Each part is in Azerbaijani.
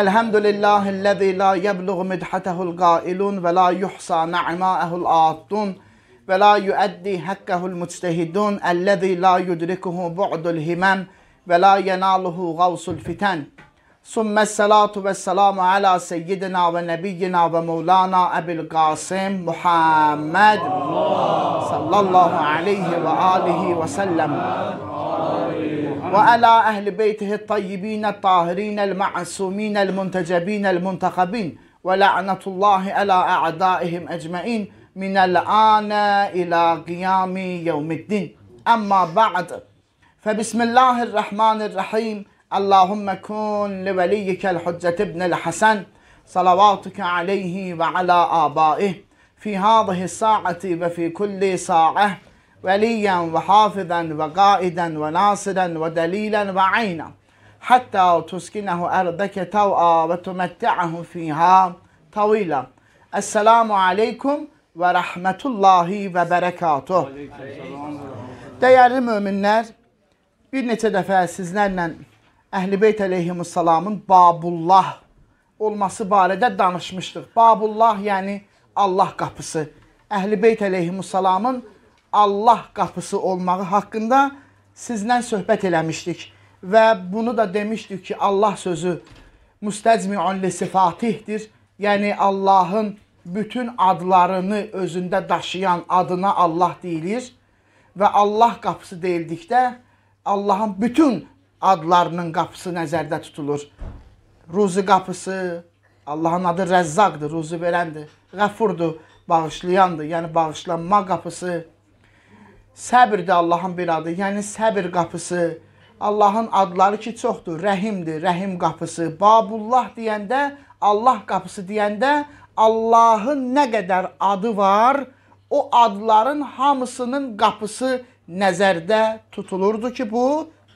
الحمد لله الذي لا يبلغ مدحته القائلون ولا يحصى نعماءه الآطون ولا يؤدي حقه المجتهدون الذي لا يدركه بعد الهمم ولا يناله غوص الفتن ثم الصلاة والسلام على سيدنا ونبينا ومولانا أبي القاسم محمد صلى الله عليه وآله وسلم وعلى أهل بيته الطيبين الطاهرين المعصومين المنتجبين المنتخبين ولعنة الله على أعدائهم أجمعين من الآن إلى قيام يوم الدين أما بعد فبسم الله الرحمن الرحيم اللهم كن لوليك الحجة ابن الحسن صلواتك عليه وعلى آبائه في هذه الساعة وفي كل ساعة وليا وحافظا وقائدا وناصرا ودليلا وعينا حتى تسكنه أرضك توعى وتمتعه فيها طويلا السلام عليكم və rəhmətullahi və bərəkatuh. Dəyərli möminlər, bir neçə dəfə sizlərlə Əhl-i Beyt əleyhimussalamın Babullah olması barədə danışmışdıq. Babullah yəni Allah qapısı. Əhl-i Beyt əleyhimussalamın Allah qapısı olmağı haqqında sizlə söhbət eləmişdik və bunu da demişdik ki, Allah sözü müstəcmiun li sifatihdir. Yəni Allahın bütün adlarını özündə daşıyan adına Allah deyilir və Allah qapısı deyildikdə Allahın bütün adlarının qapısı nəzərdə tutulur. Ruzi qapısı, Allahın adı Rəzzaqdır, ruzi verəndir. Qəfurdur, bağışlayandır. Yəni bağışlanma qapısı, Səbr də Allahın bir adı, yəni səbr qapısı. Allahın adları ki çoxdur. Rəhimdir, rəhim qapısı. Babullah deyəndə, Allah qapısı deyəndə Allahın nə qədər adı var, o adların hamısının qapısı nəzərdə tutulurdu ki, bu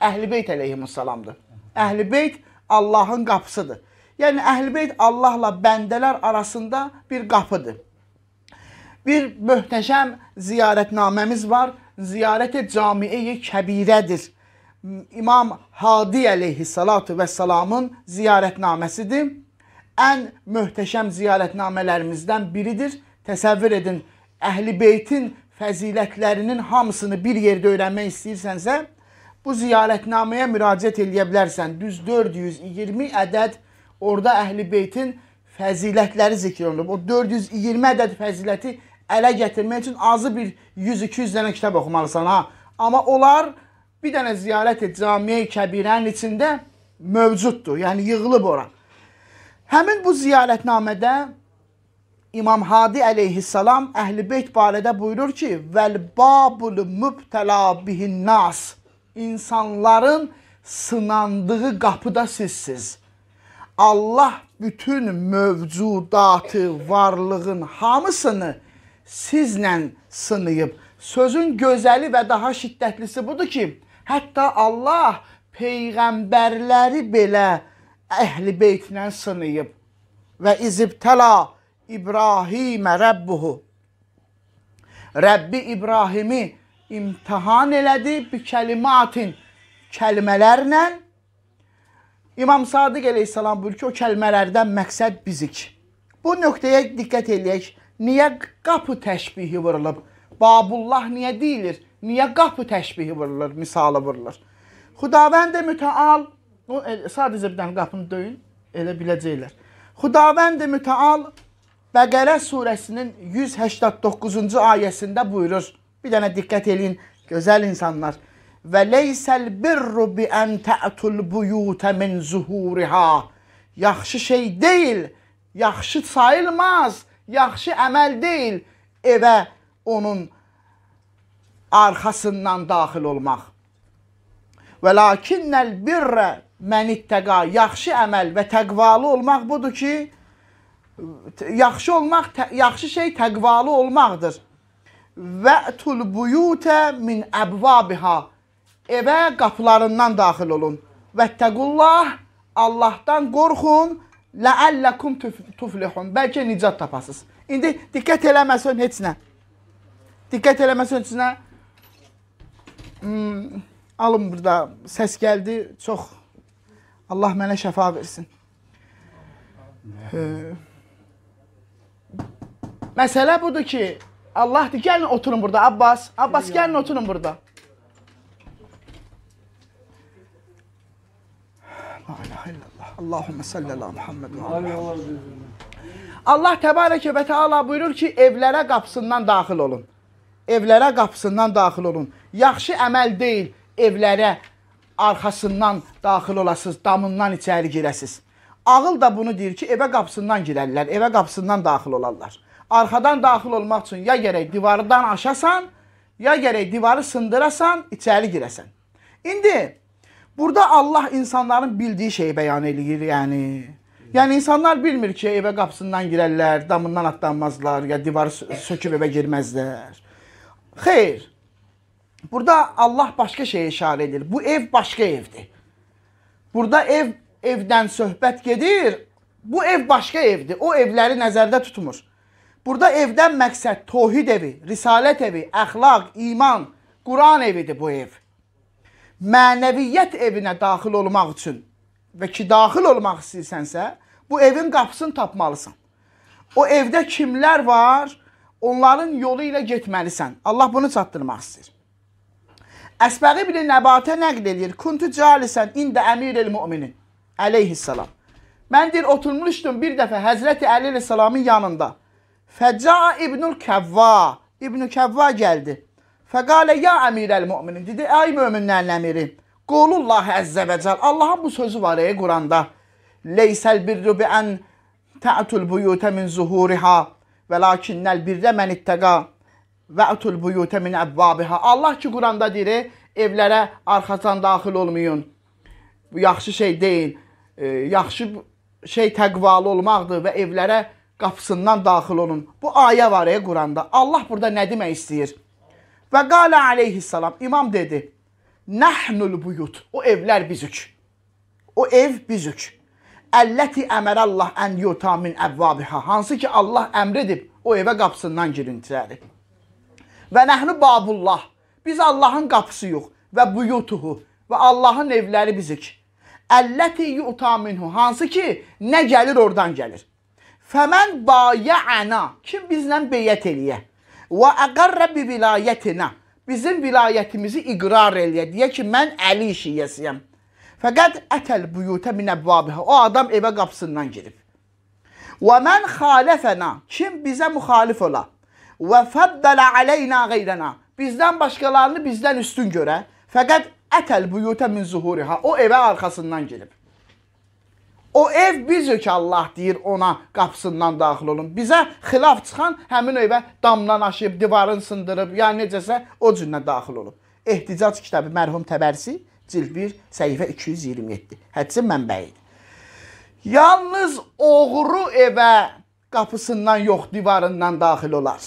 Əhlibeyt əleyhissalamdır. Əhlibeyt Allahın qapısıdır. Yəni Əhlibeyt Allahla bəndələr arasında bir qapıdır bir möhtəşəm ziyarətnaməmiz var. Ziyarət-i Camiə-i Kəbirədir. İmam Hadi əleyhissalatu vesselamın ziyarətnaməsidir. Ən möhtəşəm ziyarətnamələrimizdən biridir. Təsəvvür edin, Əhli Beytin fəzilətlərinin hamısını bir yerdə öyrənmək istəyirsənsə, bu ziyarətnaməyə müraciət eləyə bilərsən. Düz 420 ədəd orada Əhli Beytin fəzilətləri zikr olunub. O 420 ədəd fəziləti ələ gətirmək üçün azı bir 100-200 dənə kitab oxumalısan ha. Amma onlar bir dənə ziyarət et camiyə kəbirənin içində mövcuddur. Yəni yığılıb ora. Həmin bu ziyarətnamədə İmam Hadi əleyhissalam Əhlibeyt barədə buyurur ki: "Vəl babul mübtəla bihin nas" insanların sınandığı qapıda sizsiz. Allah bütün mövcudatı, varlığın hamısını sizlə sınıyıb. Sözün gözəli və daha şiddətlisi budur ki, hətta Allah peyğəmbərləri belə əhli beytlə sınıyıb və izibtəla İbrahimə Rəbbuhu. Rəbbi İbrahimi imtihan elədi bu kəlimatin kəlmələrlə. İmam Sadiq əleyhissalam buyurur ki, o kəlmələrdən məqsəd bizik. Bu nöqtəyə diqqət eləyək. Niyə qapı təşbihi vurulub? Babullah niyə deyilir? Niyə qapı təşbihi vurulur, misalı vurulur? Xudavənd mütəal o e, sadəcə bir dənə qapını döyün, elə biləcəklər. Xudavənd mütəal Bəqərə surəsinin 189-cu ayəsində buyurur. Bir dənə diqqət eləyin, gözəl insanlar. Və leysəl birru bi an ta'tul buyuta min zuhuriha. Yaxşı şey deyil, yaxşı sayılmaz yaxşı əməl deyil evə onun arxasından daxil olmaq. Və lakinnəl birrə mənittəqa yaxşı əməl və təqvalı olmaq budur ki, yaxşı olmaq, tə, yaxşı şey təqvalı olmaqdır. Və tul buyutə min əbvabiha evə qapılarından daxil olun. Vəttəqullah Allahdan qorxun Ləəlləkum tuflihun. Bəlkə nicat tapasınız. İndi diqqət eləməsən heç nə. Diqqət eləməsən heç nə. Hmm, alın burada səs gəldi. Çox Allah mənə şəfa versin. Ee, hə. məsələ budur ki, Allah deyir, gəlin oturun burada Abbas. Abbas gəlin oturun burada. Allahumme salli ala Muhammed Allah Təbarəkə və Teala buyurur ki, evlərə qapısından daxil olun. Evlərə qapısından daxil olun. Yaxşı əməl deyil evlərə arxasından daxil olasınız, damından içəri girəsiz. Ağıl da bunu deyir ki, evə qapısından girərlər, evə qapısından daxil olarlar. Arxadan daxil olmaq üçün ya gərək divardan aşasan, ya gərək divarı sındırasan, içəri girəsən. İndi Burada Allah insanların bildiyi şeyi bəyan eləyir, yəni. Yəni insanlar bilmir ki, evə qapısından girərlər, damından atlanmazlar, ya divarı söküb evə girməzlər. Xeyr. Burada Allah başqa şeyə işarə edir. Bu ev başqa evdir. Burada ev evdən söhbət gedir. Bu ev başqa evdir. O evləri nəzərdə tutmur. Burada evdən məqsəd tohid evi, risalət evi, əxlaq, iman, Quran evidir bu ev mənəviyyət evinə daxil olmaq üçün və ki daxil olmaq istəyirsənsə, bu evin qapısını tapmalısan. O evdə kimlər var, onların yolu ilə getməlisən. Allah bunu çatdırmaq istəyir. Əsbəği bir nəbatə nəql edir. Kuntu calisən ində əmiril müminin. Əleyhissalam. Mən deyir, oturmuşdum bir dəfə Həzrəti Əli ilə salamın yanında. Fəca İbnül Kəvva. İbnül Kəvva gəldi. Fəqalə ya əmirəl müminin. Dedi, ay möminlərin əmiri. Qulullah əzzə və cəl. Allahın bu sözü var ey Quranda. Leysəl birru bi ən tə'tul buyutə min zuhuriha və lakinnəl birrə mən ittəqa və ətul buyutə min əbbabiha. Allah ki, Quranda deyir, evlərə arxacan daxil olmayın. Bu yaxşı şey deyil. E, yaxşı şey təqvalı olmaqdır və evlərə qapısından daxil olun. Bu ayə var ey Quranda. Allah burada nə demək istəyir? Və qala aleyhissalam, imam dedi, Nəhnul buyut, o evlər bizük. O ev bizük. Əlləti əmər Allah ən yuta min əvvabiha. Hansı ki, Allah əmr edib, o evə qapısından girintiləri. Və nəhnu babullah. Biz Allahın qapısı yox. Və buyutuhu. Və Allahın evləri bizik. Əlləti yuta minhu. Hansı ki, nə gəlir oradan gəlir. Fəmən bayəəna. Kim bizlə beyyət eləyə? Və əqarrə bi vilayətinə. Bizim vilayətimizi iqrar eləyə. Deyə ki, mən Əli şiyəsiyəm. Fəqət ətəl buyutə min əbvabihə. O adam evə qapısından girib. Və mən xalifənə. Kim bizə müxalif ola? Və fəddələ aleynə qeyrənə. Bizdən başqalarını bizdən üstün görə. Fəqət ətəl buyutə min zuhuriha. O evə arxasından girib. O ev bizdir ki, Allah deyir ona qapısından daxil olun. Bizə xilaf çıxan həmin evə damdan aşıb, divarın sındırıb, ya necəsə o cürlə daxil olub. Ehticac kitabı mərhum Təbərsi, cild 1, səhifə 227. Hədisin mənbəyidir. Yalnız oğru evə qapısından yox, divarından daxil olar.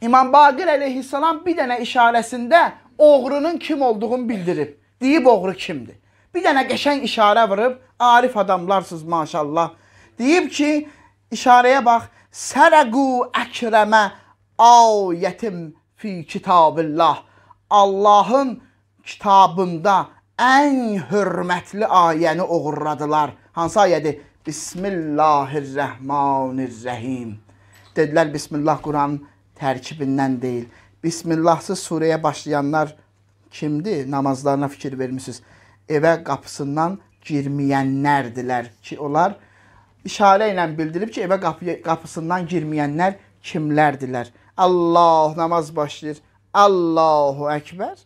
İmam Baqir əleyhissalam bir dənə işarəsində oğrunun kim olduğunu bildirib. Deyib oğru kimdir? bir dənə qəşəng işarə vurub, arif adamlarsınız maşallah. Deyib ki, işarəyə bax, sərəqu əkrəmə ayətim fi kitabillah. Allahın kitabında ən hörmətli ayəni oğurladılar. Hansı ayədir? Bismillahirrahmanirrahim. Dedilər Bismillah Quranın tərkibindən deyil. Bismillahsız surəyə başlayanlar kimdir? Namazlarına fikir vermisiniz evə qapısından girməyənlərdilər ki, onlar işarə ilə bildirib ki, evə qapı, qapısından girməyənlər kimlərdilər? Allah namaz başlayır. Allahu əkbər.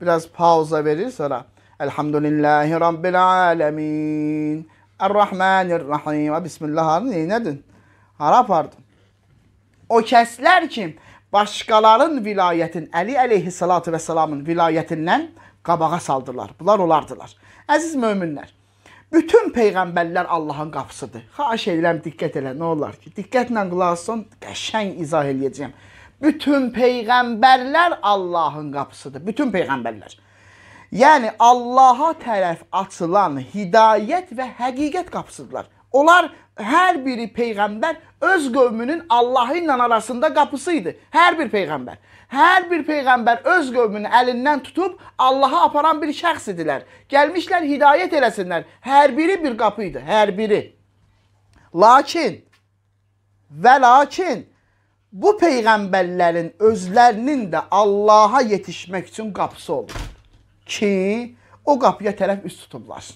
Biraz pauza verir sonra Elhamdülillahi Rabbil aləmin. Ər-Rahmanir-Rahim. Bismillah. Neynədin? Hara apardın? O kəslər kim başqaların vilayətin Əli əleyhissalatu vesselamın vilayətindən qabağa saldılar. Bunlar olardılar. Əziz möminlər, bütün peyğəmbərlər Allahın qapısıdır. Xahiş edirəm diqqət elə, nə olar ki? Diqqətlə qulaq asın, qəşəng izah eləyəcəyəm. Bütün peyğəmbərlər Allahın qapısıdır. Bütün peyğəmbərlər. Yəni Allaha tərəf açılan hidayət və həqiqət qapısıdırlar. Onlar hər biri peyğəmbər öz qövmünün Allahı ilə arasında qapısı idi. Hər bir peyğəmbər. Hər bir peyğəmbər öz qövmünü əlindən tutub Allaha aparan bir şəxs idilər. Gəlmişlər hidayət eləsinlər. Hər biri bir qapı idi, hər biri. Lakin və lakin bu peyğəmbərlərin özlərinin də Allaha yetişmək üçün qapısı olur ki, o qapıya tərəf üz tutublar.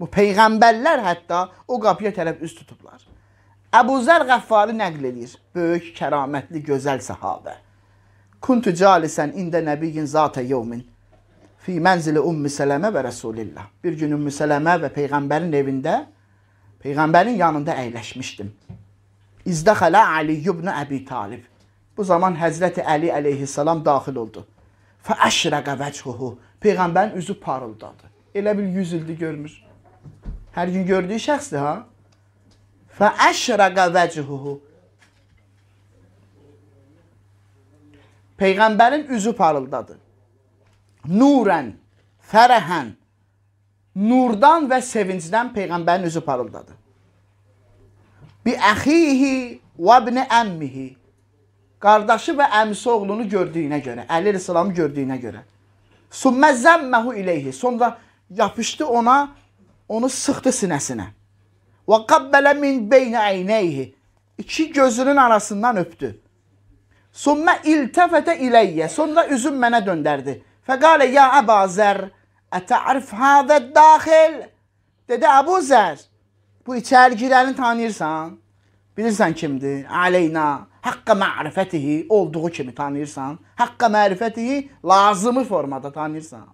Bu peyğəmbərlər hətta o qapıya tərəf üz tutublar. Əbu Zər Qəffari nəql eləyir. Böyük, kəramətli, gözəl səhabə. Kuntu calisən ində nəbiyyin zata yevmin fi mənzili Ümmü Sələmə və Rəsulillah. Bir gün Ümmü Sələmə və peyğəmbərin evində peyğəmbərin yanında əyləşmişdim. İzdəxələ Ali ibn Əbi Talib. Bu zaman Həzrəti Əli əleyhissalam daxil oldu. Fə əşrəqə vəchuhu. Peyğəmbərin üzü parıldadı. Elə bil yüzüldü görmür. Hər gün gördüyü şəxsdir ha. Fə əşraqa vəchuhu. Peyğəmbərin üzü parıldadı. Nurən, fərəhən, nurdan və sevincdən peyğəmbərin üzü parıldadı. Bi əxihi və ibn əmmihi. Qardaşı və əmisi oğlunu gördüyünə görə, Əli rəsəlamı gördüyünə görə. Summa zammahu ilayhi. Sonra yapışdı ona onu sıxdı sinəsinə. Və qabbələ min beynə əynəyhi. İki gözünün arasından öpdü. Summa iltəfətə iləyyə. Sonra üzüm mənə döndərdi. Fəqalə ya Əbə Zər, ətə'rif həzə daxil. Dedi Əbu Zər, bu içəri girəni tanıyırsan? Bilirsən kimdir? Aleyna. Haqqa mərifətihi olduğu kimi tanıyırsan. Haqqa mərifətihi lazımı formada tanıyırsan.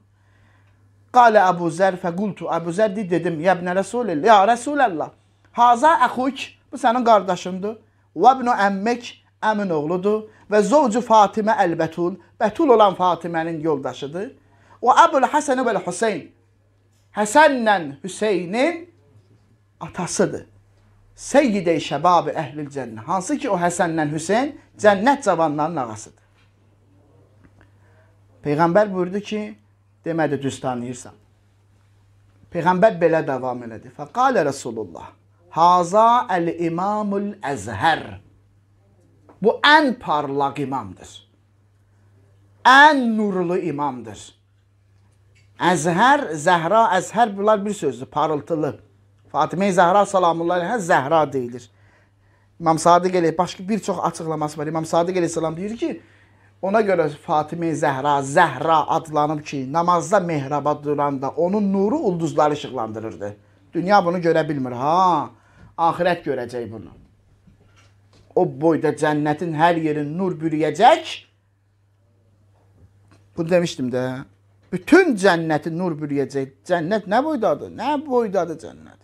Qalə Əbu Zər fəqultu. Əbu Zər deyir, dedim, ya ibnə Rəsulillah, ya Rəsuləllah. Haza əxuk, bu sənin qardaşındır. Və ibnə əmmik, əmin oğludur. Və zovcu Fatimə əlbətul, bətul olan Fatimənin yoldaşıdır. Və Əbul Həsəni vəl Hüseyn. Həsənlə Hüseynin atasıdır. Seyyid-i Şəbab-ı Əhlil Cənnə. Hansı ki, o Həsənlə Hüseyn cənnət cavanların ağasıdır. Peyğəmbər buyurdu ki, Demə də düz tanıyırsan. Peyğəmbər belə davam elədi. Fəqalə Rasulullah. Haza el-imamul əzhər. Bu ən parlaq imamdır. Ən nurlu imamdır. Əzhər, Zəhra, Əzhər bunlar bir sözdür, parıltılı. Fatimə Zəhra salamullah əleyhə Zəhra deyilir. İmam Sadiq əleyh başqa bir çox açıqlaması var. İmam Sadiq əleyhissalam deyir ki, Ona görə Fatimə Zəhra, Zəhra adlanıb ki, namazda mehraba duranda onun nuru ulduzları işıqlandırırdı. Dünya bunu görə bilmir, ha. Axirət görəcək bunu. O boyda cənnətin hər yerin nur bürüyəcək. Bu demişdim də. Bütün cənnəti nur bürüyəcək. Cənnət nə boydadır? Nə boydadır cənnət?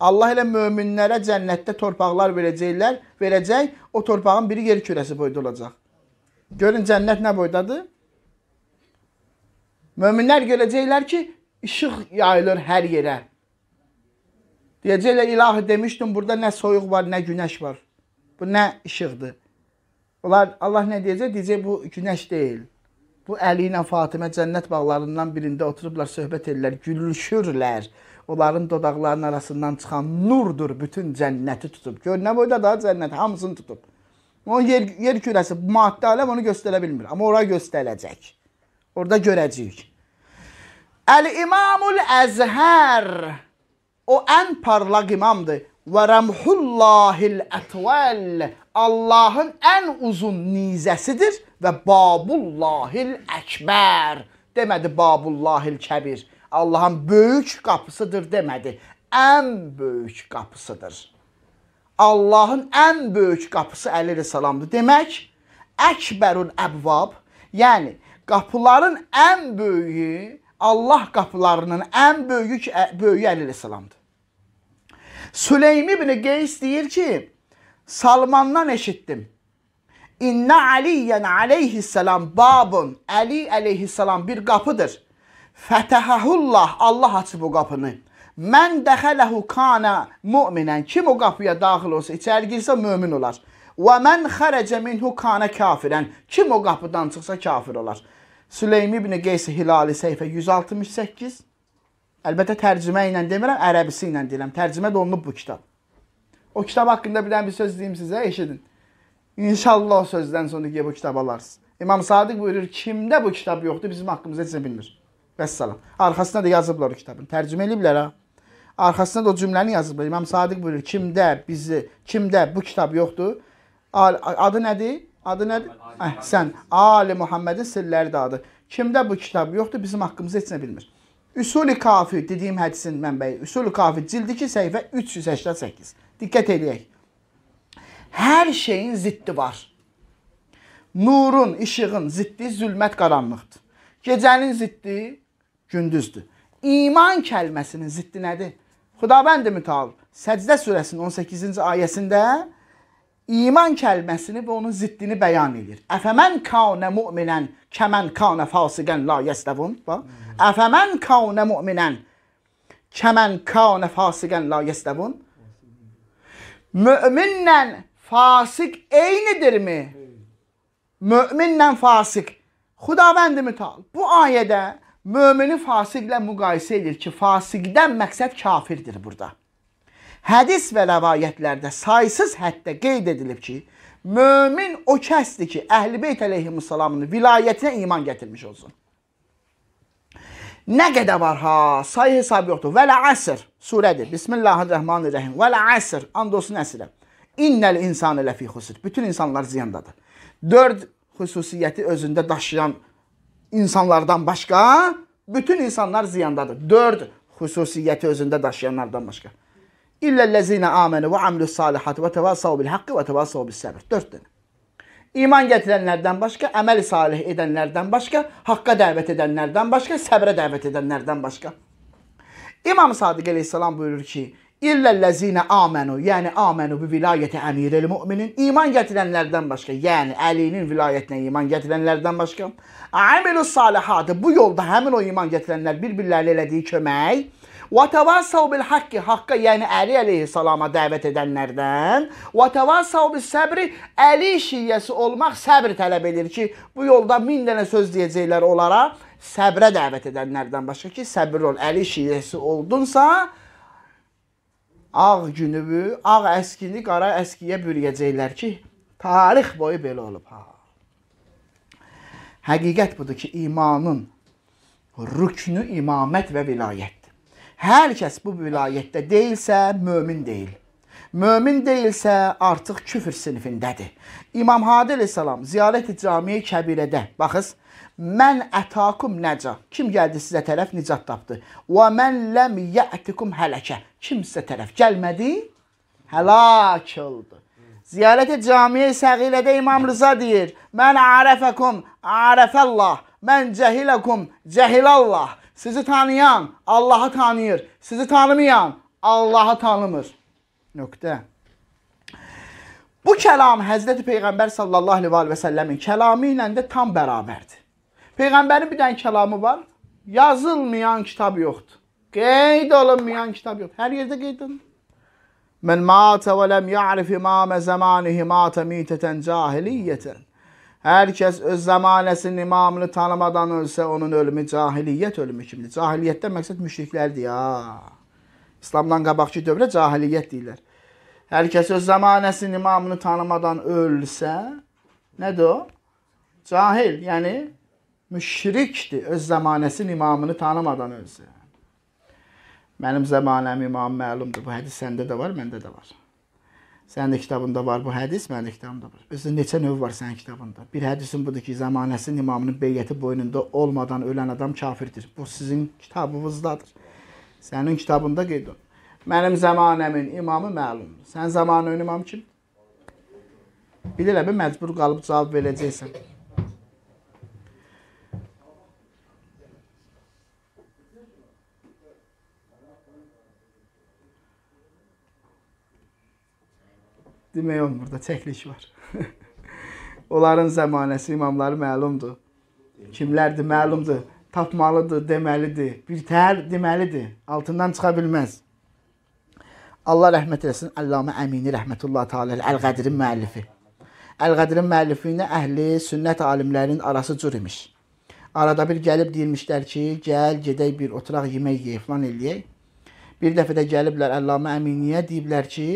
Allah elə möminlərə cənnətdə torpaqlar verəcəklər, verəcək. O torpağın biri yer kürəsi boyda olacaq. Görün cənnət nə boydadır? Möminlər görəcəklər ki, işıq yayılır hər yerə. Deyəcəklər, ilahi demişdim, burada nə soyuq var, nə günəş var. Bu nə işıqdır? Onlar, Allah nə deyəcək? Deyəcək, bu günəş deyil. Bu Əli ilə Fatimə cənnət bağlarından birində oturublar, söhbət edirlər, gülüşürlər. Onların dodaqlarının arasından çıxan nurdur bütün cənnəti tutub. Gör, nə boyda daha cənnət, hamısını tutub. Onun yer, yer kürəsi, maddi aləm onu göstərə bilmir. Amma ora göstərəcək. Orada görəcəyik. Əl-İmamul Əzhər o ən parlaq imamdır. Və rəmhullahil ətvəl Allahın ən uzun nizəsidir və babullahil əkbər demədi babullahil kəbir. Allahın böyük qapısıdır demədi. Ən böyük qapısıdır. Allahın ən böyük qapısı Əli rəssalamdır. Demək, Əkbərun əbvab, yəni qapıların ən böyüyü Allah qapılarının ən böyük böyüyü Əli rəssalamdır. Süleymi ibn Qeys deyir ki, Salmandan eşitdim. İnna Aliyyən aleyhisselam babun, Əli aleyhisselam bir qapıdır. Fətəhəhullah, Allah açıb o qapını. Mən dəxələhu kana möminən. Kim o qapıya daxil olsa, içəri girsə mömin olar. Və mən xərəcə minhu kana kafirən. Kim o qapıdan çıxsa kafir olar. Süleym ibn Qeys Hilali səhifə 168. Əlbəttə tərcümə ilə demirəm, ərəbisi ilə deyirəm. Tərcümə də olunub bu kitab. O kitab haqqında bir dənə bir söz deyim sizə, eşidin. İnşallah o sözdən sonra ki, bu kitab alarsınız. İmam Sadiq buyurur, kimdə bu kitab yoxdur, bizim haqqımızda heç nə bilmir. Vəssalam. Arxasına da yazıblar o kitabın. Tərcümə eləyiblər ha. Arxasında da o cümləni yazıb. İmam Sadiq buyurur: "Kimdə bizi, kimdə bu kitab yoxdur? Adı nədir? Adı nədir? Əhsən. Ali Muhammedin sirləri də adı. Kimdə bu kitab yoxdur? Bizim haqqımızda heç nə bilmir." Üsul-i Kafi dediyim hədisin mənbəyi. Üsul-i Kafi cildi 2 səhifə 388. Diqqət eləyək. Hər şeyin ziddi var. Nurun, işığın ziddi zülmət qaranlıqdır. Gecənin ziddi gündüzdür. İman kəlməsinin ziddi nədir? Xudabəndi mütal Səcdə surəsinin 18-ci ayəsində iman kəlməsini və onun ziddini bəyan edir. Əfəmən kana mu'minən kəmən kana fasiqən la yəstəvun. Əfəmən kana mu'minən kəmən kana fasiqən la yəstəvun. Möminlə fasik eynidirmi? Möminlə fasik. Xudabəndi mütal. Bu ayədə mömini fasiqlə müqayisə edir ki, fasiqdən məqsəd kafirdir burada. Hədis və rəvayətlərdə saysız həddə qeyd edilib ki, mömin o kəsdir ki, Əhlibeyt əleyhissalamın vilayətinə iman gətirmiş olsun. Nə qədər var ha, sayı hesab yoxdur. Vəl əsr surədir. Bismillahirrahmanirrahim. Vəl əsr and olsun əsrə. İnnel insane lefi xusr. Bütün insanlar ziyandadır. 4 xüsusiyyəti özündə daşıyan insanlardan başqa bütün insanlar ziyandadır. Dörd xüsusiyyəti özündə daşıyanlardan başqa. İllellezine amenu ve amilus salihat ve tevasav bil hakkı ve tevasav bis sabr. İman gətirənlərdən başqa, əməli salih edənlərdən başqa, haqqa dəvət edənlərdən başqa, səbrə dəvət edənlərdən başqa. İmam Sadiq əleyhissalam buyurur ki, İllellezine amenu yani amenu bi vilayeti emiril müminin iman getirenlerden başka yani Ali'nin vilayetine iman getirenlerden başka amilus salihatı bu yolda həmin o iman getirenler birbirlerine elədiyi kömək və tevasav bil haqqi haqqa yəni Əli əleyhissalama dəvət edənlərdən və tevasav bis səbri Əli şiyyəsi olmaq səbr tələb edir ki bu yolda 1000 dənə söz deyəcəklər onlara səbrə dəvət edənlərdən başqa ki səbr ol Əli şiyyəsi oldunsa ağ günübü, ağ əskini qara əskiyə bürüyəcəklər ki, tarix boyu belə olub ha. Həqiqət budur ki, imanın rüknü imamət və vilayətdir. Hər kəs bu vilayətdə deyilsə, mömin deyil. Mömin deyilsə, artıq küfr sinifindədir. İmam Hadi əleyhissalam ziyarət-i camiyə Kəbirədə, baxız, Mən ətakum nəca. Kim gəldi sizə tərəf nicat tapdı. Və mən ləm yətikum hələkə. Kim sizə tərəf gəlmədi, həlak oldu. Ziyarət-i camiyə səqilədə İmam Rıza deyir: "Mən arəfəkum, arəfəllah. Mən cəhiləkum, cəhilallah." Sizi tanıyan Allahı tanıyır. Sizi tanımayan Allahı tanımır. Nöqtə. Bu kəlam Həzrəti Peyğəmbər sallallahu əleyhi və səlləmin kəlamı ilə də tam bərabərdir. Peyğəmbərin bir dənə kəlamı var. Yazılmayan kitab yoxdur. Qeyd olunmayan kitab yoxdur. Hər yerdə qeyd olunur. Mən mata və ləm ya'rif imamə zəmanihi mata mitətən cahiliyyətən. Hər kəs öz zəmanəsinin imamını tanımadan ölsə, onun ölümü cahiliyyət ölümü kimidir. Cahiliyyətdən məqsəd müşriklərdir, ya. İslamdan qabaqki dövrə cahiliyyət deyirlər. Hər kəs öz zəmanəsinin imamını tanımadan ölsə, nədir o? Cahil, yəni müşrikdir öz zəmanəsinin imamını tanımadan özü. Mənim zəmanəm imam məlumdur. Bu hədis səndə də var, məndə də var. Sənin də kitabında var bu hədis, mənim də kitabımda var. Özü neçə növ var sənin kitabında. Bir hədisin budur ki, zəmanəsinin imamının beyyəti boynunda olmadan ölən adam kafirdir. Bu sizin kitabınızdadır. Sənin kitabında qeyd olunur. Mənim zəmanəmin imamı məlumdur. Sən zəmanənin imamı kim? Bilirəm, məcbur qalıb cavab verəcəksən. demək olmur da çəkiliş var. Onların zəmanəsi imamları məlumdur. Kimlərdir məlumdur. Tapmalıdır, deməlidir. Bir tər deməlidir. Altından çıxa bilməz. Allah rəhmət eləsin Əllamə Əmini rəhmətullah təala Əl-Qədrin müəllifi. Əl-Qədrin müəllifi ilə əhli sünnət alimlərinin arası cür imiş. Arada bir gəlib deyilmişlər ki, gəl gedək bir oturaq yemək yeyək falan eləyək. Bir dəfə də gəliblər Əllamə Əminiyə deyiblər ki,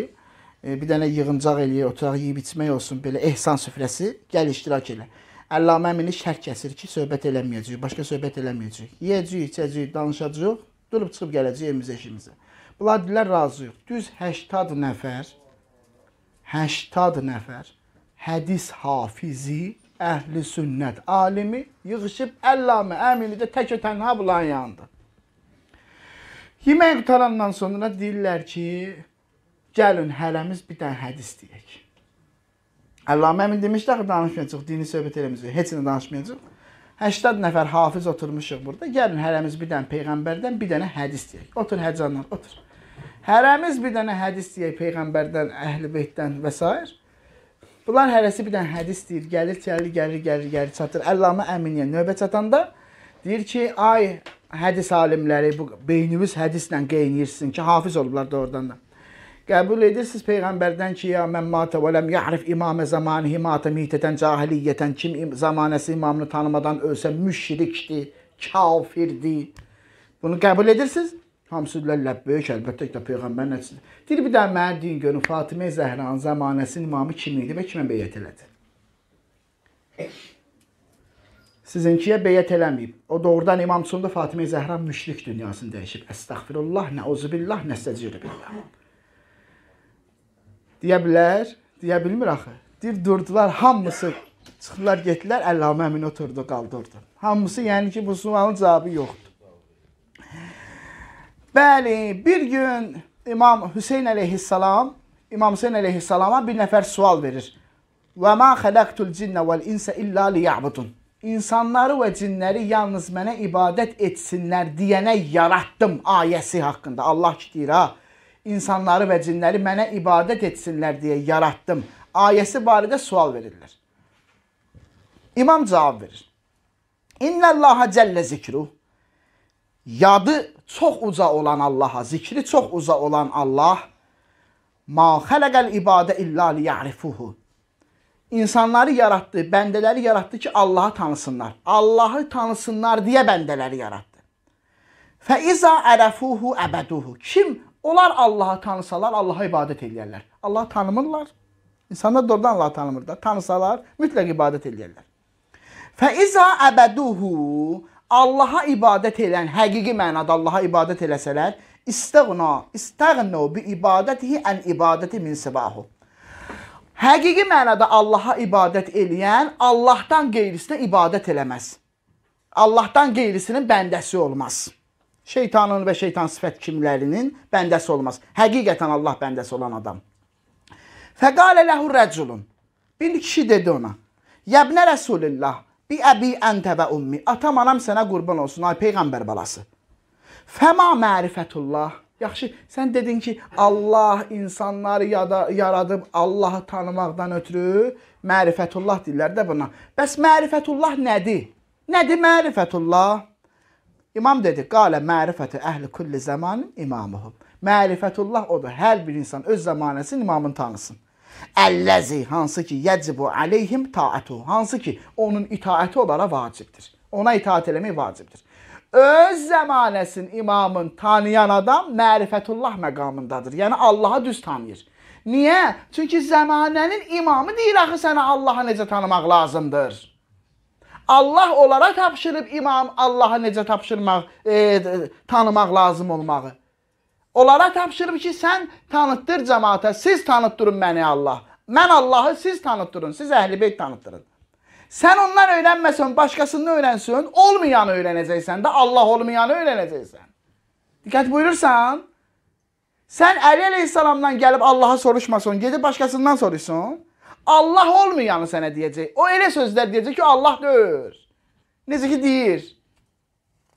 E, bir dənə yığıncaq eləyək, oturaq yeyib içmək olsun, belə ehsan süfrəsi, gəl iştirak elə. Əllamə Əmini şərt kəsir ki, söhbət eləməyəcəyik, başqa söhbət eləməyəcəyik. Yeyəcəyik, içəcəyik, danışacağıq, durub çıxıb gələcəyik evimizə, işimizə. Bunlar dilər razıyıq. Düz 80 nəfər 80 nəfər hədis hafizi, əhli sünnət alimi yığışıb Əllamə Əmini də tək ötənha bulan yandı. Yemək qutarandan sonra deyirlər ki, Gəlin hələmiz bir dənə hədis deyək. Əllamə Əmin demişdi axı danışmayacaq, dini söhbət eləməyəcək, heç nə danışmayacaq. 80 nəfər hafiz oturmuşuq burada. Gəlin hərəmiz bir dənə peyğəmbərdən bir dənə hədis deyək. Otur həcanlar, otur. Hərəmiz bir dənə hədis deyək peyğəmbərdən, əhlibeytdən və s. Bunlar hərəsi bir dənə hədis deyir. Gəlir, gəlir, gəlir, gəlir, gəlir çatır. Əllamə Əminiyə növbə çatanda deyir ki, ay hədis alimləri bu beynimiz hədislə qeynirsin ki, hafiz olublar doğrudan da qəbul edirsiniz peyğəmbərdən ki, ya mən matə və ləm ya'rif imamə zamanihi matə mihtədən cahiliyyətən kim zamanəsi imamını tanımadan ölsə müşrikdir, kafirdir. Bunu qəbul edirsiniz? Hamısı dillər böyük əlbəttə ki, peyğəmbər nəticəsidir. Deyir bir də mənə deyin görün Fatimə Zəhranın zamanəsinin imamı kim idi və kimə beyət elədi? Sizinkiyə beyət eləməyib. O doğrudan imam sonunda Fatimə Zəhra müşrik dünyasını dəyişib. Əstəğfirullah, nəuzubillah, nəstəcirubillah. Deyə bilər, deyə bilmir axı. Dir durdular hamısı çıxdılar getdilər, Əllamə Əmin oturdu, qaldırdı. Hamısı yəni ki, bu sualın cavabı yoxdur. Bəli, bir gün İmam Hüseyn əleyhissalam İmam Hüseyn əleyhissalama bir nəfər sual verir. Və ma xalaqtul cinnə vel insə illə liyabudun. İnsanları və cinləri yalnız mənə ibadət etsinlər deyənə yaratdım ayəsi haqqında. Allah ki deyir ha, insanları və cinləri mənə ibadət etsinlər deyə yaratdım ayəsi barədə sual verirlər. İmam cavab verir. İnnallaha cəllə zikru. Yadı çox uca olan Allaha, zikri çox uca olan Allah ma xalaqal ibadə illa liya'rifuhu. İnsanları yaratdı, bəndələri yaratdı ki, Allahı tanısınlar. Allahı tanısınlar deyə bəndələri yaratdı. Fə iza arafuhu abaduhu. Kim Onlar Allahı tanısalar, Allaha ibadət edirlər. Allahı tanımırlar. İnsanlar doğrudan Allahı tanımırlar. Tanısalar, mütləq ibadət edirlər. Fəiza əbəduhu Allaha ibadət edən, həqiqi mənada Allaha ibadət eləsələr, istəğna, istəğnu bi ibadətihi ən ibadəti min sibahu. Həqiqi mənada Allaha ibadət eləyən Allahdan qeyrisinə ibadət eləməz. Allahdan qeyrisinin bəndəsi olmaz şeytanın və şeytan sifət kimlərinin bəndəsi olmaz. Həqiqətən Allah bəndəsi olan adam. Fəqalə ləhu rəculun. Bir kişi dedi ona: "Yəbnə Rəsulillah, bi əbi əntə və ummi. Atam anam sənə qurban olsun ay peyğəmbər balası." Fəma mərifətullah. Yaxşı, sən dedin ki, Allah insanları yada, yaradıb Allahı tanımaqdan ötürü mərifətullah deyirlər də buna. Bəs mərifətullah nədir? Nədir mərifətullah? İmam dedi, qalə mərifəti əhli kulli zəmanin imamuhum. Mərifətullah odur, hər bir insan öz zəmanəsinin imamını tanısın. Əlləzi, hansı ki, yəcibu aleyhim taətu, hansı ki, onun itaəti onlara vacibdir. Ona itaət eləmək vacibdir. Öz zəmanəsinin imamını tanıyan adam mərifətullah məqamındadır. Yəni, Allaha düz tanıyır. Niyə? Çünki zəmanənin imamı deyir axı sənə Allaha necə tanımaq lazımdır. Allah onlara tapşırıb imam Allahı necə tapşırmaq, e, tanımaq lazım olmağı. Onlara tapşırıb ki, sən tanıtdır cəmaata, siz tanıtdırın məni Allah. Mən Allahı siz tanıtdırın, siz əhl-i beyt tanıtdırın. Sən ondan öyrənməsən, başqasından öyrənsən, olmayanı öyrənəcəksən də, Allah olmayanı öyrənəcəksən. Diqqət buyurursan, sən Əli əleyhissalamdan gəlib Allaha soruşmasan, gedib başqasından soruşsun. Allah olmayanı sənə deyəcək. O elə sözlər deyəcək ki, Allah deyir. Necə ki deyir.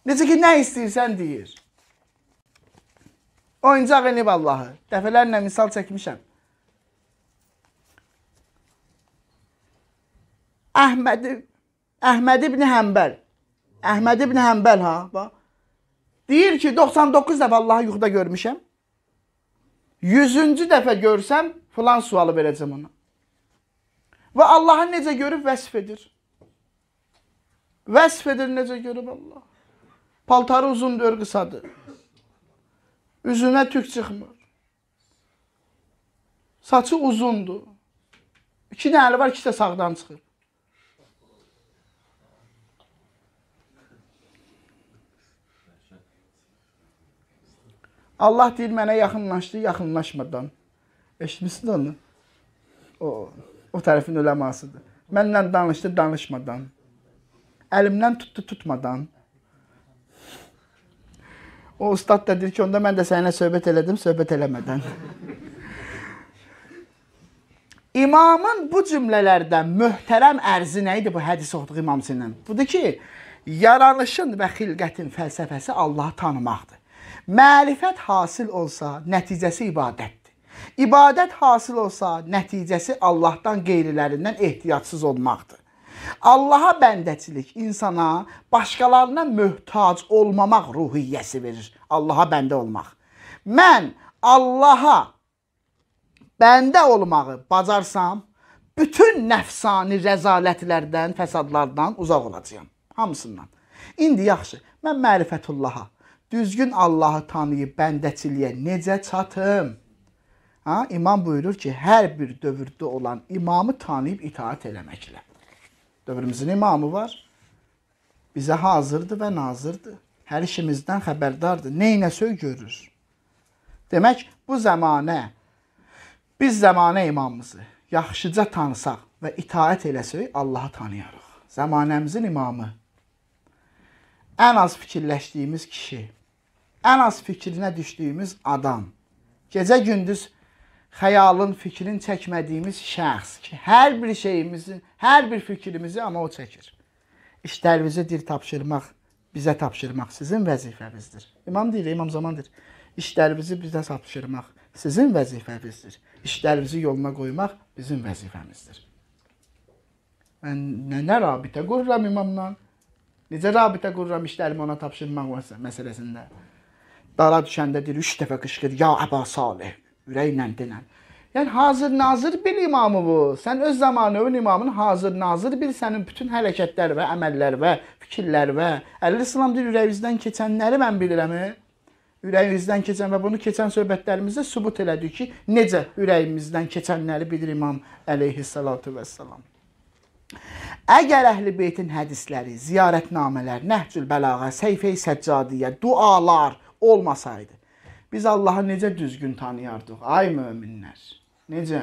Necə ki nə istəyirsən deyir. Oyuncaq elib Allahı. Dəfələrlə misal çəkmişəm. Əhməd Əhməd ibn Həmbəl. Əhməd ibn Həmbəl ha, bax. Deyir ki, 99 dəfə Allahı yuxuda görmüşəm. 100-cü dəfə görsəm filan sualı verəcəm ona. Və Allahı necə görüb vəsf edir. Vəsf edir necə görüb Allah. Paltarı uzundur, qısadır. Üzünə tük çıxmır. Saçı uzundur. İki dənə əli var, ikisi də sağdan çıxır. Allah deyir, mənə yaxınlaşdı, yaxınlaşmadan. Eşitmişsin onu. O o tərəfin üləmasıdır. Mənlə danışdı, danışmadan. Əlimdən tutdu, tutmadan. O ustad da dedi ki, onda mən də səninlə söhbət elədim, söhbət eləmədən. İmamın bu cümlələrdən möhtərəm ərzi nə idi bu hədis oxuduğu İmam Sinənin? Budur ki, yaranışın və xilqətin fəlsəfəsi Allahı tanımaqdır. Mərifət hasil olsa, nəticəsi ibadətdir. İbadət hasil olsa, nəticəsi Allahdan qeyrilərindən ehtiyatsız olmaqdır. Allaha bəndəçilik insana başqalarına möhtac olmamaq ruhiyyəsi verir. Allaha bəndə olmaq. Mən Allaha bəndə olmağı bacarsam, bütün nəfsani rəzalətlərdən, fəsadlardan uzaq olacağam. Hamısından. İndi yaxşı, mən mərifətullaha, düzgün Allahı tanıyıb bəndəçiliyə necə çatım? Ha, imam buyurur ki, hər bir dövrdə olan imamı tanıyıb itaat eləməklə. Dövrümüzün imamı var. Bizə hazırdır və nazırdır. Hər işimizdən xəbərdardır. Nəyinə söy görür. Demək, bu zəmanə biz zəmanə imamımızı yaxşıca tanısaq və itaat eləsək, Allahı tanıyarıq. Zəmanəmizin imamı ən az fikirləşdiyimiz kişi, ən az fikrinə düşdüyümüz adam, gecə gündüz xəyalın, fikrin çəkmədiyimiz şəxs ki, hər bir şeyimizi, hər bir fikrimizi amma o çəkir. İşlərinizi dil tapşırmaq, bizə tapşırmaq sizin vəzifənizdir. İmam deyir, imam zamandır. İşlərinizi bizə tapşırmaq sizin vəzifənizdir. İşlərinizi yoluna qoymaq bizim vəzifəmizdir. Mən nə, nə rabitə qururam imamla? Necə rabitə qururam işlərimi ona tapşırmaq məsələsində? Dara düşəndə deyir, üç dəfə qışqır, ya Əba Salih ürəklə denən. Yəni hazır-nazır bir imamı bu. Sən öz zamanının imamın hazır-nazır bir sənin bütün hərəkətlər və əməllər və fikirlər və Əl-İslam dil ürəyinizdən keçənləri mən bilirəm. Ürəyinizdən keçən və bunu keçən söhbətlərimizdə sübut elədik ki, necə ürəyimizdən keçənləri bilir imam Əleyhissalatu vesselam. Əgər Əhlibeytin hədisləri, ziyarətnamələr, Nəhcül Bəlağə, Seyfey Səccadiyyə, dualar olmasaydı Biz Allahı necə düzgün tanıyardıq, ay möminlər? Necə?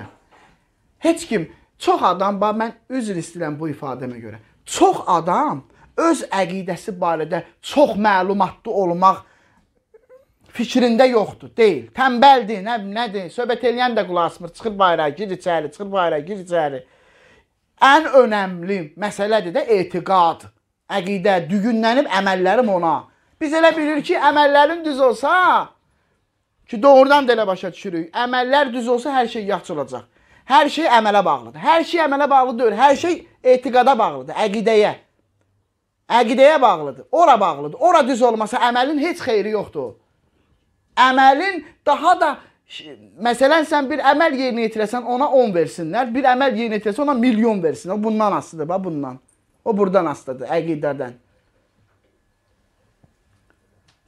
Heç kim, çox adam, bax mən üzr istəyirəm bu ifadəmə görə. Çox adam öz əqidəsi barədə çox məlumatlı olmaq fikrində yoxdur, deyil. Tənbəldir, nə nədir? Söhbət eləyən də qulaq asmır, çıxır bayrağa, gir içəri, çıxır bayrağa, gir içəri. Ən önəmli məsələdir də etiqad, əqidə, düyünlənib əməllərim ona. Biz elə bilirik ki, əməllərin düz olsa, ki, doğrudan da elə başa düşürük. Əməllər düz olsa hər şey yaxşılacaq. Hər şey əmələ bağlıdır. Hər şey əmələ bağlı deyil. Hər şey etiqada bağlıdır, əqidəyə. Əqidəyə bağlıdır. Ora bağlıdır. Ora düz olmasa əməlin heç xeyri yoxdur. Əməlin daha da məsələn sən bir əməl yerinə yetirəsən, ona 10 versinlər. Bir əməl yerinə yetirəsən, ona milyon versinlər. O bundan asılıdır, bax bundan. O burdan asılıdır, əqidədən.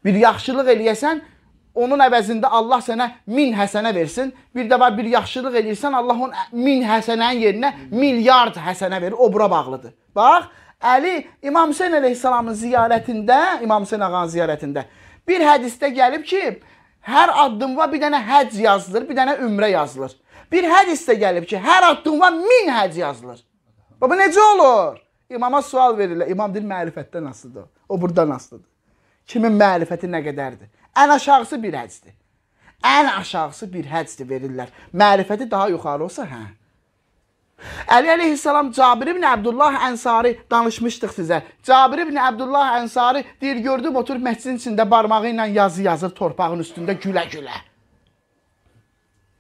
Bir yaxşılıq eləyəsən, onun əvəzində Allah sənə 1000 həsənə versin. Bir də var bir yaxşılıq edirsən, Allah onun 1000 həsənənin yerinə milyard həsənə verir. O bura bağlıdır. Bax, Əli İmam Hüseyn əleyhissalamın ziyarətində, İmam Hüseyn ağanın ziyarətində bir hədisdə gəlib ki, hər addımda bir dənə həcc yazılır, bir dənə ümrə yazılır. Bir hədisdə gəlib ki, hər addımda 1000 həcc yazılır. Baba necə olur? İmama sual verirlər. İmam deyir, mərifətdən asılıdır. O burdan asılıdır. Kimin mərifəti nə qədərdir? Ən aşağısı bir həcdir. Ən aşağısı bir həcdir verirlər. Mərifəti daha yuxarı olsa, hə. Əli əleyhissalam Cabir ibn Əbdullah Ənsari danışmışdıq sizə. Cabir ibn Əbdullah Ənsari deyir, gördüm oturub məscidin içində barmağı ilə yazı yazır torpağın üstündə gülə-gülə.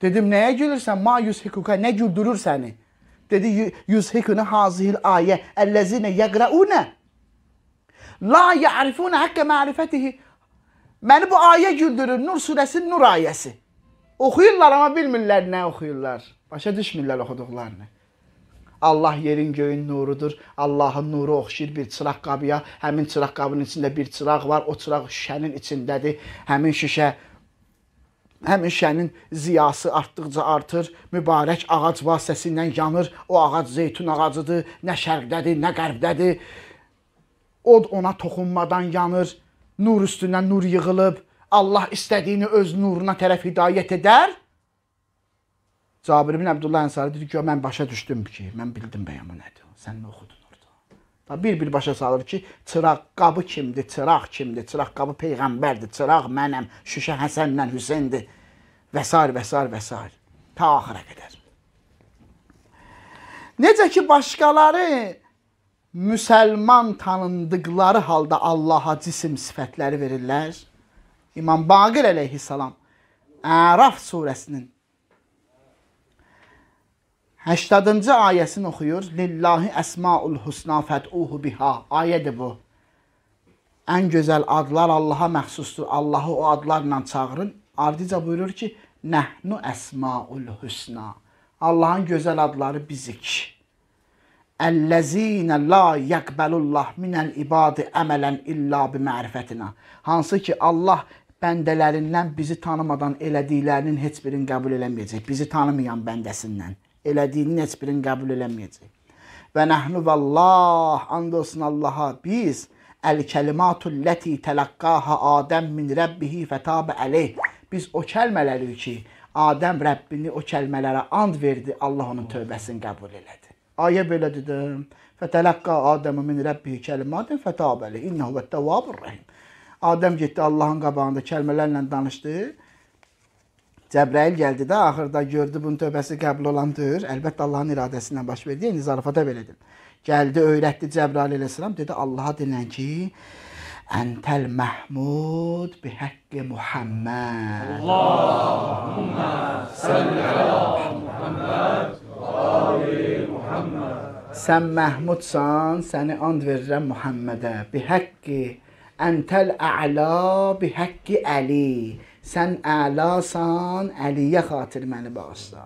Dedim, nəyə gülürsən? Ma yüz hikuka, nə güldürür səni? Dedi, yüz hikunu hazihil ayə, əlləzinə yəqrəunə. La ya'rifunə həqqə mərifətihi. Məni bu ayə güldürür. Nur surəsinin Nur ayəsi. Oxuyurlar amma bilmirlər nə oxuyurlar. Başa düşmürlər oxuduqlarını. Allah yerin göyün nurudur. Allahın nuru oxşayır bir çıraq qabıya. Həmin çıraq qabının içində bir çıraq var. O çıraq şüşənin içindədir. Həmin şüşə həmin şüşənin ziyası artdıqca artır. Mübarək ağac vasitəsilə yanır. O ağac zeytun ağacıdır. Nə şərqdədir, nə qərbdədir. Od ona toxunmadan yanır nur üstündən nur yığılıb, Allah istədiyini öz nuruna tərəf hidayət edər. Cabir ibn Abdullah Ənsari dedi ki, mən başa düşdüm ki, mən bildim bəyama nədir. Sən nə oxudun orada? Da bir-bir başa salır ki, çıraq qabı kimdir? Çıraq kimdir? Çıraq qabı peyğəmbərdir. Çıraq mənəm, Şüşə Həsənlə Hüseyndir və s. və s. və s. ta axıra qədər. Necə ki başqaları müsəlman tanındıqları halda Allaha cisim sifətləri verirlər. İmam Baqir əleyhissalam Əraf surəsinin 80-cı ayəsini oxuyur. Lillahi əsmaul husna fətuhu biha. Ayədir bu. Ən gözəl adlar Allaha məxsusdur. Allahı o adlarla çağırın. Ardıca buyurur ki: "Nəhnu əsmaul husna." Allahın gözəl adları bizik. Əlləzinə la yəqbəlullah minəl ibadi əmələn illa bi mərifətinə. Hansı ki Allah bəndələrindən bizi tanımadan elədiklərinin heç birini qəbul eləməyəcək. Bizi tanımayan bəndəsindən elədiyinin heç birini qəbul eləməyəcək. Və nəhnu vallah and olsun Allaha biz əl-kəlimatul lati tələqqaha Adəm min rəbbihi fətaba əleyh. Biz o kəlmələri ki, Adəm Rəbbini o kəlmələrə and verdi, Allah onun tövbəsini qəbul elədi. Ayə belə dedim. Fətələqqa Adəmə min Rəbbihi kəlimatən fətabəli. İnnehu vəttəvvabur rəhim. Adəm getdi Allahın qabağında kəlmələrlə danışdı. Cəbrəil gəldi də axırda gördü bunun tövbəsi qəbul olandır. Əlbəttə Allahın iradəsi ilə baş verdi. Yəni zarafata belədir. Gəldi, öyrətdi Cəbrəil əleyhissalam, dedi Allaha dinən ki, Əntel Məhmud bi haqqi Muhammed. Allahumma salli ala Muhammed sən Məhmudsan, səni and verirəm Muhammədə. Bi haqqi entəl əla bi haqqi Əli. Sən əlasan, Əliyə xatir məni bağışla.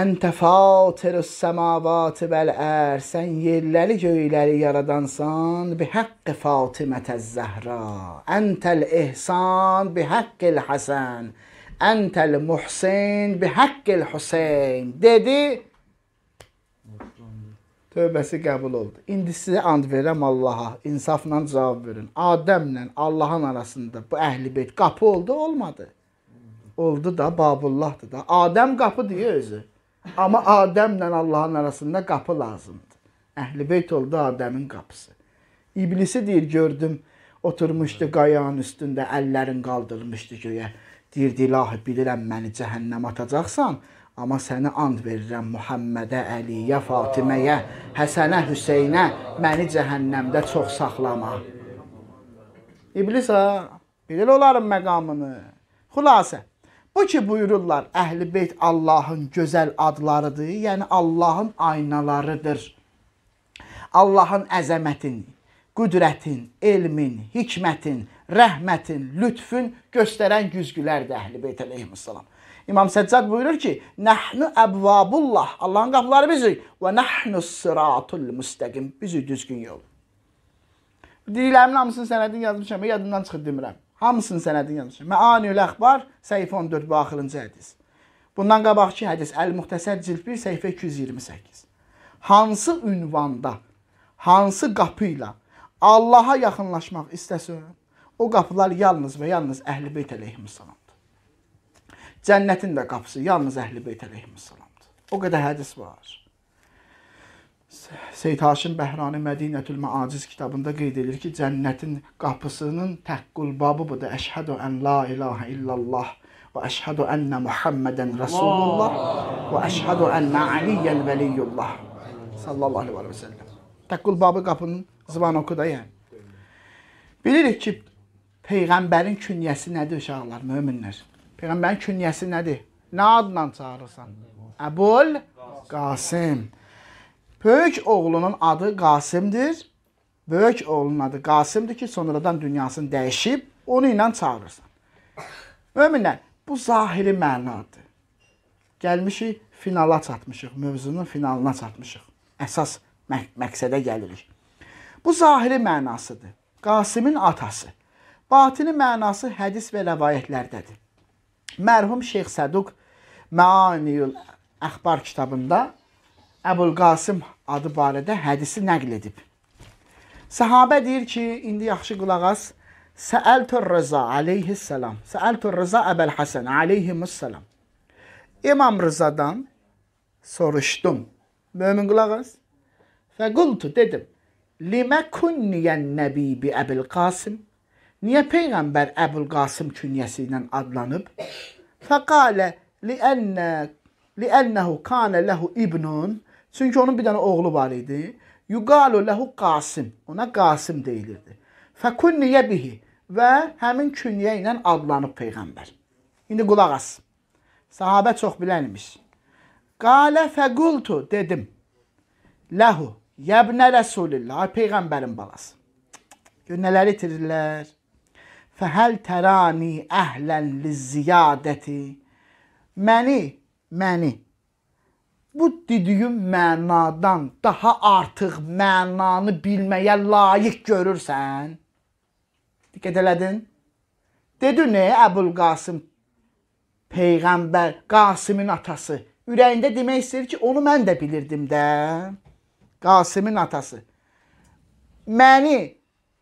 Əntə fatirus semavati vel ər. Sən yerləri göyləri yaradansan bi haqqi Fatimətəz Zəhra. Əntəl ihsan bi haqqil Həsən. Əntəl muhsin bi haqqil Hüseyn. Dedi tövbəsi qəbul oldu. İndi sizə and verirəm Allaha, insafla cavab verin. Adəmlə Allahın arasında bu əhlibeyt qapı oldu, olmadı? Oldu da Babullahdır da. Adəm qapı deyir özü. Amma Adəmlə Allahın arasında qapı lazımdır. Əhlibeyt oldu Adəmin qapısı. İblisi deyir gördüm oturmuşdu qayanın üstündə əllərin qaldırmışdı göyə. Deyirdi ilahi bilirəm məni cəhənnəm atacaqsan. Amma sənə and verirəm Muhammədə, Əliyə, Fatiməyə, Həsənə, Hüseynə, məni cəhənnəmdə çox saxlama. İblis ha, bilir onların məqamını. Xülasə, bu ki buyururlar, Əhl-i Beyt Allahın gözəl adlarıdır, yəni Allahın aynalarıdır. Allahın əzəmətin, qüdrətin, elmin, hikmətin, rəhmətin, lütfün göstərən güzgülərdir Əhl-i Beyt əleyhissalam. İmam Səccad buyurur ki, "Nəhnu əbvabullah." Allahın qapıları bizik. "Və nəhnu sıratul müstəqim." Bizik düzgün yol. Deyirlərimin hamısını sənədini yazmışam, e, yadımdan çıxıb demirəm. Hamısını sənədini yazmışam. Məaniül əxbar, səhifə 14, bu axırıncı hədis. Bundan qabaqki hədis Əl-Muxtəsər cilt 1, səhifə 228. Hansı ünvanda, hansı qapı ilə Allaha yaxınlaşmaq istəsə, o qapılar yalnız və yalnız Əhl-i Beyt əleyhissalam. Cənnətin də qapısı yalnız Əhlibeyt əleyhissalamdır. O qədər hədis var. Seyyid Haşim Bəhrani Mədinətül Maaciz kitabında qeyd edir ki, cənnətin qapısının təqqül babı budur. Əşhədu ən la ilahə illallah və əşhədu ənnə Muhammədən Rasulullah və əşhədu ənnə Aliyyən Vəliyyullah sallallahu aleyhi və səlləm. Təqqül babı qapının zvanoku da yəni. Bilirik ki, Peyğəmbərin künyəsi nədir uşaqlar, möminlər? Peyğəmbərin künyəsi nədir? Nə adla çağırırsan? Əbul Qasim. Böyük oğlunun adı Qasimdir. Böyük oğlunun adı Qasimdir ki, sonradan dünyasını dəyişib onu ilə çağırırsan. Möminlər, bu zahiri mənadır. Gəlmişik finala çatmışıq, mövzunun finalına çatmışıq. Əsas mə məqsədə gəlirik. Bu zahiri mənasıdır. Qasimin atası. Batini mənası hədis və rəvayətlərdədir mərhum Şeyx Səduq Məaniyul Əxbar kitabında Əbul Qasım adı barədə hədisi nəql edib. Səhabə deyir ki, indi yaxşı qulaq as. Səəltür Rıza aleyhissalam. Səəltür Rıza Əbəl Həsən aleyhissalam. İmam Rızadan soruşdum. Mömin qulaq as. Fəqultu dedim. Limə kunniyen nəbi bi Əbil Qasım? Niyə peyğəmbər Əbul Qasım künyəsi ilə adlanıb? Fəqalə li'annə li'annahu kana lehu ibnun. Çünki onun bir dənə oğlu var idi. Yuqalu lehu Qasim. Ona Qasim deyilirdi. Fəkunniyə bihi və həmin künyə ilə adlanıb peyğəmbər. İndi qulaq as. Sahabə çox bilənmiş. Qalə fəqultu dedim. Ləhu yəbnə Rəsulillah, peyğəmbərin balası. Gör nələri itirirlər. Fəhəl tərani əhlən lizziyadəti. Məni, məni. Bu dediyim mənadan daha artıq mənanı bilməyə layiq görürsən? Diqqət elədin? Dedi nə Əbul Qasım peyğəmbər Qasımın atası. Ürəyində demək istəyir ki, onu mən də bilirdim də. Qasımın atası. Məni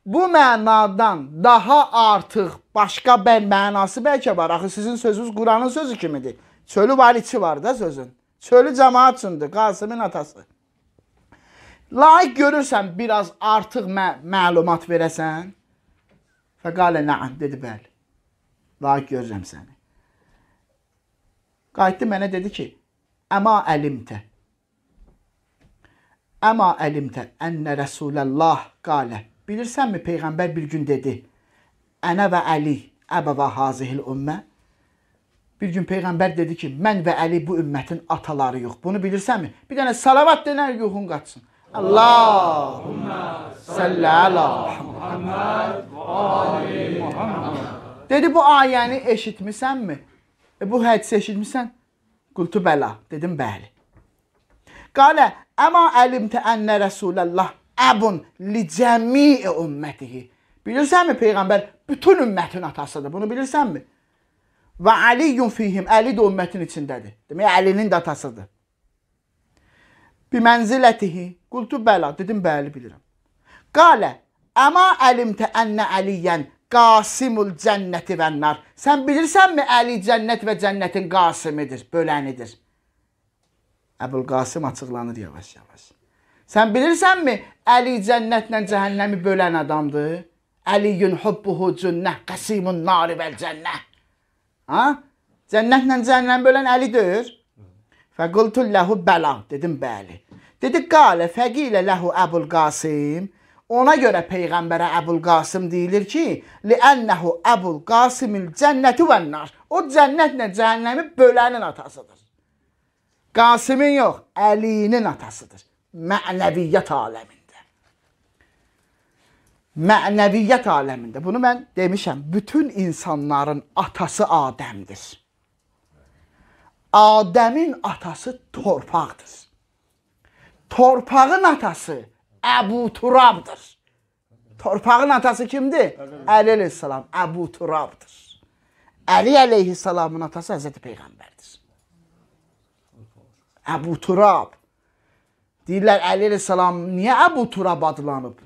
bu mənadan daha artıq başqa bən mənası bəlkə var. Axı sizin sözünüz Quranın sözü kimidir. Çölü var, içi var da sözün. Çölü cəmaət üçündür, Qasımın atası. Layiq görürsən biraz artıq mə məlumat verəsən. Fəqalə na'am dedi bəli. Layiq görürəm səni. Qayıtdı mənə dedi ki, əma əlimtə. Əma əlimtə ənnə Rəsuləllah qalə bilirsənmi peyğəmbər bir gün dedi: "Ənə və Əli, əbə və hazihil ümmə" Bir gün peyğəmbər dedi ki, mən və Əli bu ümmətin ataları yox. Bunu bilirsənmi? Bir dənə salavat denər yuxun qaçsın. Allahumma salli ala Muhammad və ali Muhammad. Dedi bu ayəni eşitmisənmi? E, bu hədisi eşitmisən? Qultu bəla. Dedim bəli. Qalə əmə əlimtə ənnə Rəsuləllah əbun li cəmi ümmətihi. Bilirsənmi peyğəmbər bütün ümmətin atasıdır. Bunu bilirsənmi? Və Aliyyun fihim. Əli də ümmətin içindədir. Demək Əlinin də atasıdır. Bi mənzilətihi. Qultu bəla. Dedim bəli bilirəm. Qalə əma əlimtə ənnə Əliyyən qasimul cənnəti və nar. Sən bilirsənmi Əli cənnət və cənnətin qasimidir, bölənidir. Əbul Qasim açıqlanır yavaş-yavaş. Sən bilirsənmi Əli cənnətlə cəhənnəmi bölən adamdır? Əliyün hubbuhu cünnəh qasimun nari vəl cənnəh. Ha? Cənnətlə cəhənnəmi bölən Əlidir. Fəqultu ləhu bəla. Dedim bəli. Dedi qalə fəqilə ləhu Əbul Qasim. Ona görə peyğəmbərə Əbul Qasım deyilir ki, li'annahu Əbul Qasimil cənnəti vənnar. O cənnətlə cəhənnəmi bölənin atasıdır. Qasimin yox, Əlinin atasıdır mənəviyyat aləmində. Mənəviyyat aləmində. Bunu mən demişəm. Bütün insanların atası Adəmdir. Adəmin atası torpaqdır. Torpağın atası Əbu Turabdır. Torpağın atası kimdir? Əli əleyhissalam, Əbu Turabdır. Əli əleyhissalamın atası Həzrəti Peyğəmbərdir. Əbu Turab Deyirlər Əli əleyhissalam niyə Əbu Turab adlanıb?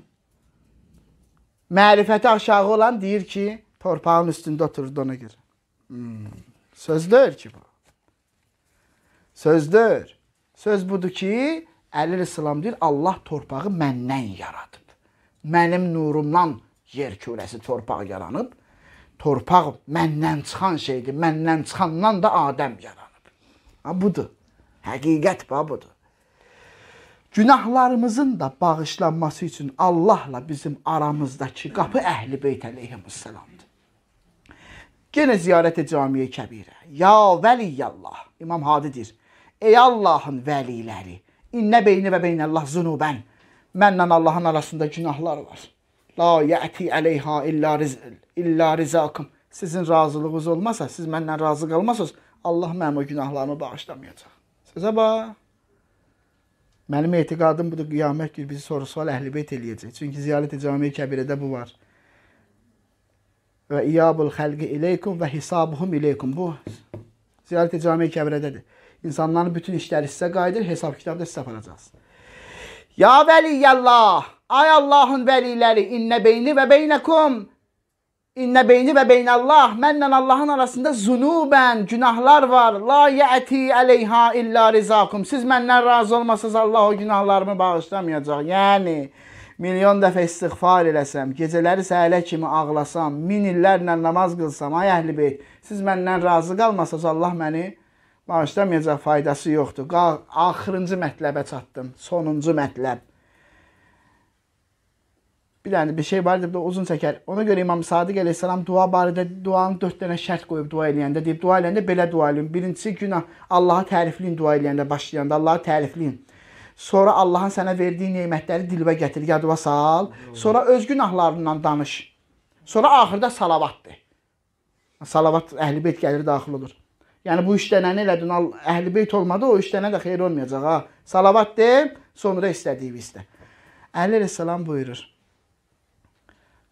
Mərifəti aşağı olan deyir ki, torpağın üstündə oturdu ona görə. Hmm. Sözdür ki bu. Sözdür. Söz budur ki, Əli əleyhissalam deyir Allah torpağı məndən yaradıb. Mənim nurumdan yer kürəsi torpaq yaranıb. Torpaq məndən çıxan şeydir. Məndən çıxandan da Adəm yaranıb. Ha budur. Həqiqət bax budur günahlarımızın da bağışlanması üçün Allahla bizim aramızdakı qapı Əhl-i Beyt əleyhissalamdır. Yenə ziyarət camiyə kəbirə. Ya vəliyallah. İmam Hadi deyir. Ey Allahın vəliləri, innə beyni və beynəllah zunubən. Mənlə Allahın arasında günahlar var. La yəti əleyha illa riz illa rizakum. Sizin razılığınız olmasa, siz məndən razı qalmasanız, Allah mənim o günahlarımı bağışlamayacaq. Sizə bax. Mənim etiqadım budur, qiyamət günü bizi soru-sual əhlibeyt eləyəcək. Çünki ziyarət-i cami-i kəbirədə bu var. Və iyabul xəlqi ileykum və hisabuhum ileykum. Bu ziyarət-i cami-i kəbirədədir. İnsanların bütün işləri sizə qayıdır, hesab kitabda sizə aparacaqsınız. Ya veliyyəllah, ay Allahın veliləri, innə beyni və beynekum İnnə beyni və beynəllah, mənlə Allahın arasında zunubən, günahlar var. La yəti əleyha illə rizakum. Siz məndən razı olmasaz Allah o günahlarımı bağışlamayacaq. Yəni, milyon dəfə istighfar eləsəm, gecələri səhələ kimi ağlasam, min illərlə namaz qılsam, ay əhli beyt, siz məndən razı qalmasaz Allah məni bağışlamayacaq faydası yoxdur. Qal, axırıncı mətləbə çatdım, sonuncu mətləb bir tane bir şey vardır da uzun çəkər. Ona görə İmam Sadiq əleyhissalam dua barədə duanın 4 dənə şərt qoyub dua eləyəndə deyib dua eləyəndə belə dua eləyin. Birincisi günah Allahı tərifləyin dua eləyəndə başlayanda Allahı tərifləyin. Sonra Allahın sənə verdiyi nemətləri dilbə gətir, yadına sal. Sonra öz günahlarından danış. Sonra axırda salavatdır. Salavat əhl-i beyt gəlir daxil olur. Yəni bu 3 dənəni elədin, əhl-i beyt olmadı, o 3 dənə də xeyir olmayacaq ha. Salavat de, sonra istədiyini istə. Əli rəssalam buyurur: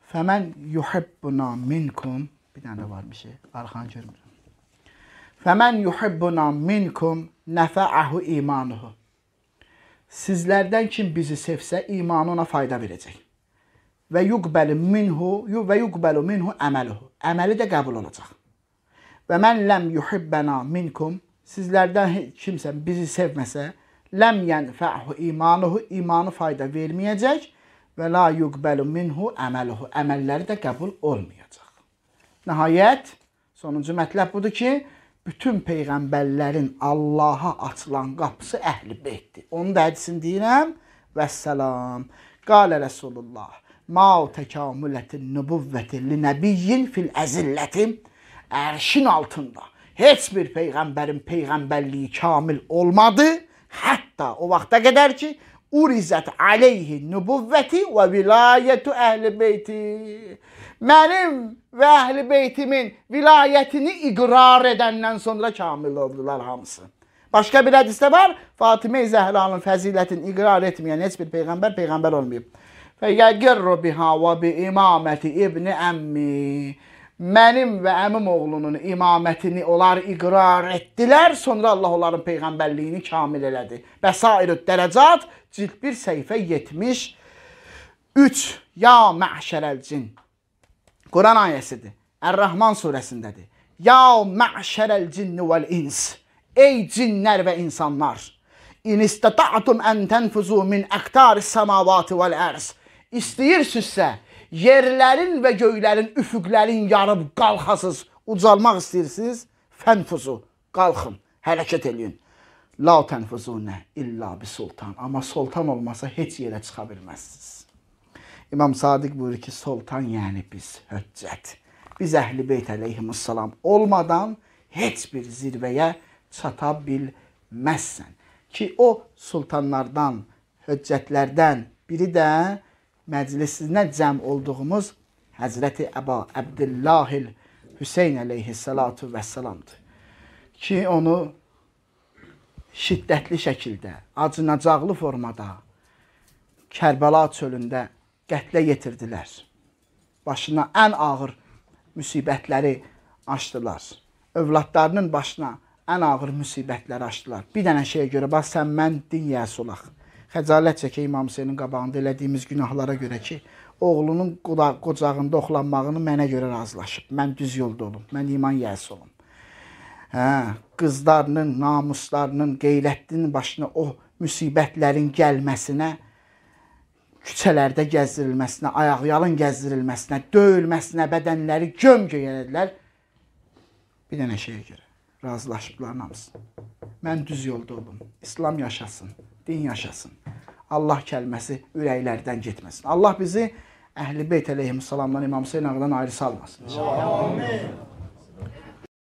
Fəmən yuhibbuna minkum bir dənə də var bir şey. Arxan görmürəm. Fəmən yuhibbuna minkum nəfəəhu imanuhu. Sizlərdən kim bizi sevsə, imanı ona fayda verəcək. Və yuqbəlu minhu, və yuqbəlu minhu əməluhu. Əməli də qəbul olacaq. Və mən ləm yuhibbana minkum sizlərdən kimsə bizi sevməsə, ləm yənfəhu imanuhu, imanı fayda verməyəcək və la yuqbalu minhu əməluhu. Əməlləri də qəbul olmayacaq. Nəhayət sonuncu mətləb budur ki, bütün peyğəmbərlərin Allah'a açılan qapısı əhl-i beytdir. Onun da hədisini deyirəm. Vəssalam. Qala Rasulullah. Ma tekamulətin nübüvvəti li nəbiyyin fil əzillətin ərşin altında. Heç bir peyğəmbərin peyğəmbərliyi kamil olmadı. Hətta o vaxta qədər ki, urizət aleyhi nübüvvəti və vilayətü əhl-i beyti. Mənim və əhl-i beytimin vilayətini iqrar edəndən sonra kamil oldular hamısı. Başqa bir hədisdə var, Fatimə-i Zəhranın fəzilətini iqrar etməyən heç bir peyğəmbər peyğəmbər olmayıb. Fəyəqirru biha və bi imameti ibni əmmi mənim və əmim oğlunun imamətini onlar iqrar etdilər, sonra Allah onların peyğəmbərliyini kamil elədi. Bəsairüd dərəcat cilt 1 səhifə 73 Ya məşərəl cin. Quran ayəsidir. Ər-Rəhman surəsindədir. Ya məşərəl cinni vəl ins. Ey cinlər və insanlar, in istata'tum an tanfuzu min aqtaris samawati vel ars. İstəyirsinizsə yerlərin və göylərin, üfüqlərin yarıb qalxasız, ucalmaq istəyirsiniz, fənfuzu, qalxın, hərəkət eləyin. La tənfuzunə illa bi sultan. Amma sultan olmasa heç yerə çıxa bilməzsiniz. İmam Sadiq buyurur ki, sultan yəni biz, höccət. Biz əhl-i beyt əleyhissalam olmadan heç bir zirvəyə çata bilməzsən. Ki o sultanlardan, höccətlərdən biri də məclisinə cəm olduğumuz Həzrəti Əba Əbdillahil Hüseyn əleyhissalatu vəssalamdır. Ki onu şiddətli şəkildə, acınacaqlı formada Kərbəla çölündə qətlə yetirdilər. Başına ən ağır müsibətləri açdılar. Övladlarının başına ən ağır müsibətləri açdılar. Bir dənə şeyə görə bax sən mən din yəsulaq xəcalət çəkə İmam Hüseynin qabağında elədiyimiz günahlara görə ki, oğlunun qocağında oxlanmağını mənə görə razılaşıb. Mən düz yolda olum, mən iman yəlisi olum. Hə, qızlarının, namuslarının, qeylətinin başına o müsibətlərin gəlməsinə küçələrdə gəzdirilməsinə, ayaqyalın gəzdirilməsinə, döyülməsinə bədənləri göm-göy elədilər. Bir dənə şeyə görə razılaşıblar namısın. Mən düz yolda olum. İslam yaşasın din yaşasın. Allah kəlməsi ürəklərdən getməsin. Allah bizi Əhl-i Beyt əleyhissalamdan İmam Hüseyn ağadan ayrı salmasın. Amin.